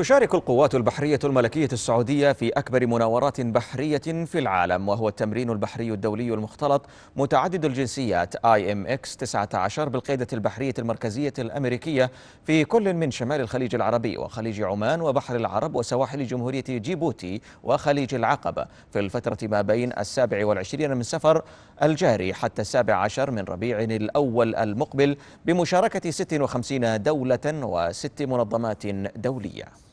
تشارك القوات البحرية الملكية السعودية في أكبر مناورات بحرية في العالم وهو التمرين البحري الدولي المختلط متعدد الجنسيات IMX 19 بالقيادة البحرية المركزية الأمريكية في كل من شمال الخليج العربي وخليج عمان وبحر العرب وسواحل جمهورية جيبوتي وخليج العقبة في الفترة ما بين السابع والعشرين من سفر الجاري حتى السابع عشر من ربيع الأول المقبل بمشاركة 56 دولة وست منظمات دولية